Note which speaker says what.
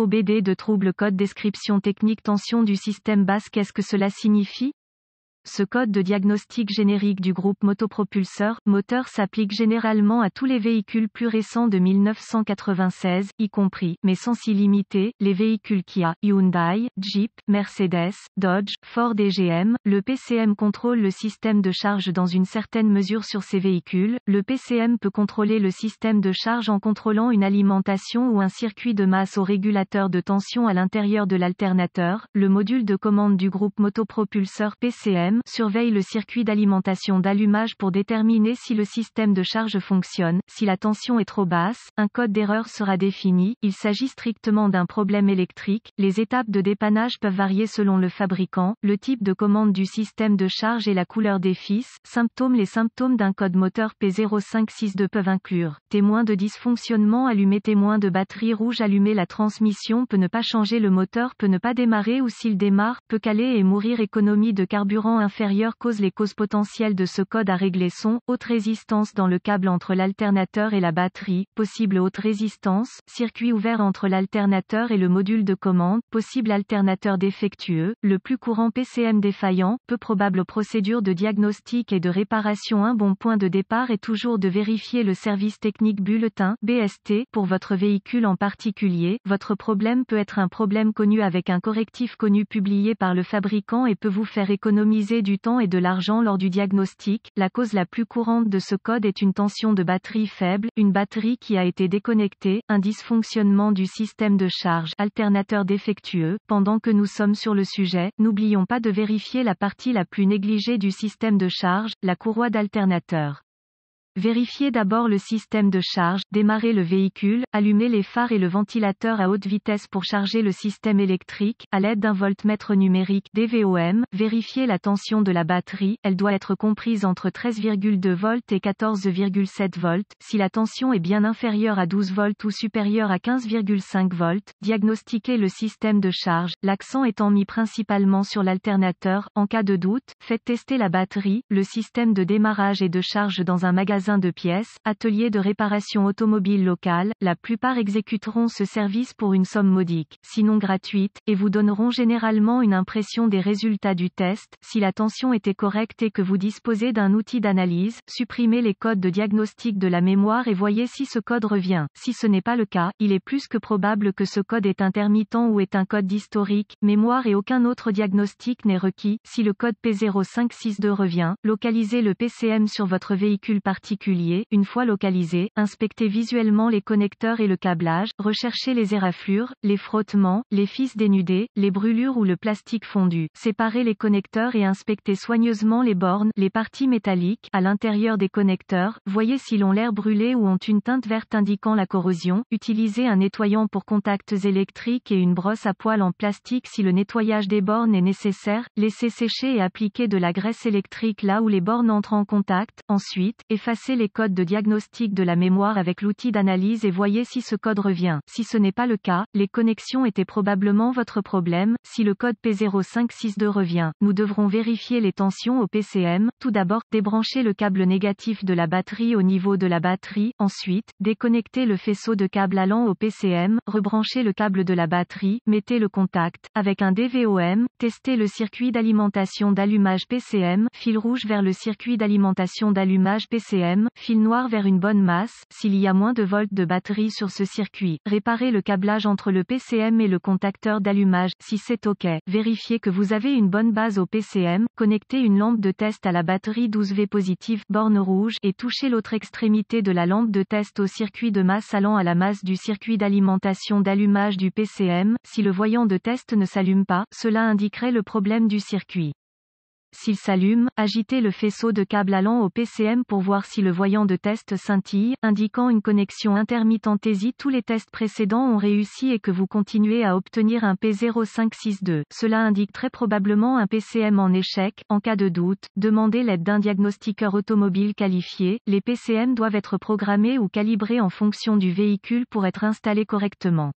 Speaker 1: OBD de trouble code description technique tension du système basse qu'est-ce que cela signifie ce code de diagnostic générique du groupe motopropulseur moteur s'applique généralement à tous les véhicules plus récents de 1996, y compris, mais sans s'y limiter, les véhicules Kia, Hyundai, Jeep, Mercedes, Dodge, Ford et GM. Le PCM contrôle le système de charge dans une certaine mesure sur ces véhicules. Le PCM peut contrôler le système de charge en contrôlant une alimentation ou un circuit de masse au régulateur de tension à l'intérieur de l'alternateur. Le module de commande du groupe motopropulseur PCM surveille le circuit d'alimentation d'allumage pour déterminer si le système de charge fonctionne, si la tension est trop basse, un code d'erreur sera défini, il s'agit strictement d'un problème électrique, les étapes de dépannage peuvent varier selon le fabricant, le type de commande du système de charge et la couleur des fils, symptômes Les symptômes d'un code moteur P0562 peuvent inclure témoin de dysfonctionnement allumé témoin de batterie rouge allumé la transmission peut ne pas changer le moteur peut ne pas démarrer ou s'il démarre, peut caler et mourir économie de carburant inférieure cause les causes potentielles de ce code à régler sont haute résistance dans le câble entre l'alternateur et la batterie, possible haute résistance, circuit ouvert entre l'alternateur et le module de commande, possible alternateur défectueux, le plus courant PCM défaillant, peu probable procédure de diagnostic et de réparation. Un bon point de départ est toujours de vérifier le service technique bulletin BST pour votre véhicule en particulier. Votre problème peut être un problème connu avec un correctif connu publié par le fabricant et peut vous faire économiser du temps et de l'argent lors du diagnostic. La cause la plus courante de ce code est une tension de batterie faible, une batterie qui a été déconnectée, un dysfonctionnement du système de charge, alternateur défectueux. Pendant que nous sommes sur le sujet, n'oublions pas de vérifier la partie la plus négligée du système de charge, la courroie d'alternateur. Vérifiez d'abord le système de charge, démarrez le véhicule, allumez les phares et le ventilateur à haute vitesse pour charger le système électrique, à l'aide d'un voltmètre numérique DVOM, vérifiez la tension de la batterie, elle doit être comprise entre 13,2 volts et 14,7 volts, si la tension est bien inférieure à 12 volts ou supérieure à 15,5 volts, diagnostiquez le système de charge, l'accent étant mis principalement sur l'alternateur, en cas de doute, faites tester la batterie, le système de démarrage et de charge dans un magasin de pièces, atelier de réparation automobile local, la plupart exécuteront ce service pour une somme modique, sinon gratuite, et vous donneront généralement une impression des résultats du test. Si la tension était correcte et que vous disposez d'un outil d'analyse, supprimez les codes de diagnostic de la mémoire et voyez si ce code revient. Si ce n'est pas le cas, il est plus que probable que ce code est intermittent ou est un code d'historique, mémoire et aucun autre diagnostic n'est requis. Si le code P0562 revient, localisez le PCM sur votre véhicule particulier une fois localisé, inspectez visuellement les connecteurs et le câblage, recherchez les éraflures, les frottements, les fils dénudés, les brûlures ou le plastique fondu, séparer les connecteurs et inspecter soigneusement les bornes, les parties métalliques, à l'intérieur des connecteurs, voyez si ont l'air brûlé ou ont une teinte verte indiquant la corrosion, utilisez un nettoyant pour contacts électriques et une brosse à poils en plastique si le nettoyage des bornes est nécessaire, laissez sécher et appliquer de la graisse électrique là où les bornes entrent en contact, ensuite, effacer les codes de diagnostic de la mémoire avec l'outil d'analyse et voyez si ce code revient. Si ce n'est pas le cas, les connexions étaient probablement votre problème. Si le code P0562 revient, nous devrons vérifier les tensions au PCM. Tout d'abord, débranchez le câble négatif de la batterie au niveau de la batterie. Ensuite, déconnectez le faisceau de câble allant au PCM, rebranchez le câble de la batterie, mettez le contact avec un DVOM, testez le circuit d'alimentation d'allumage PCM, fil rouge vers le circuit d'alimentation d'allumage PCM fil noir vers une bonne masse, s'il y a moins de volts de batterie sur ce circuit. Réparez le câblage entre le PCM et le contacteur d'allumage, si c'est OK. Vérifiez que vous avez une bonne base au PCM, connectez une lampe de test à la batterie 12V positive, borne rouge, et touchez l'autre extrémité de la lampe de test au circuit de masse allant à la masse du circuit d'alimentation d'allumage du PCM. Si le voyant de test ne s'allume pas, cela indiquerait le problème du circuit. S'il s'allume, agitez le faisceau de câble allant au PCM pour voir si le voyant de test scintille, indiquant une connexion intermittente. Si tous les tests précédents ont réussi et que vous continuez à obtenir un P0562, cela indique très probablement un PCM en échec. En cas de doute, demandez l'aide d'un diagnostiqueur automobile qualifié. Les PCM doivent être programmés ou calibrés en fonction du véhicule pour être installés correctement.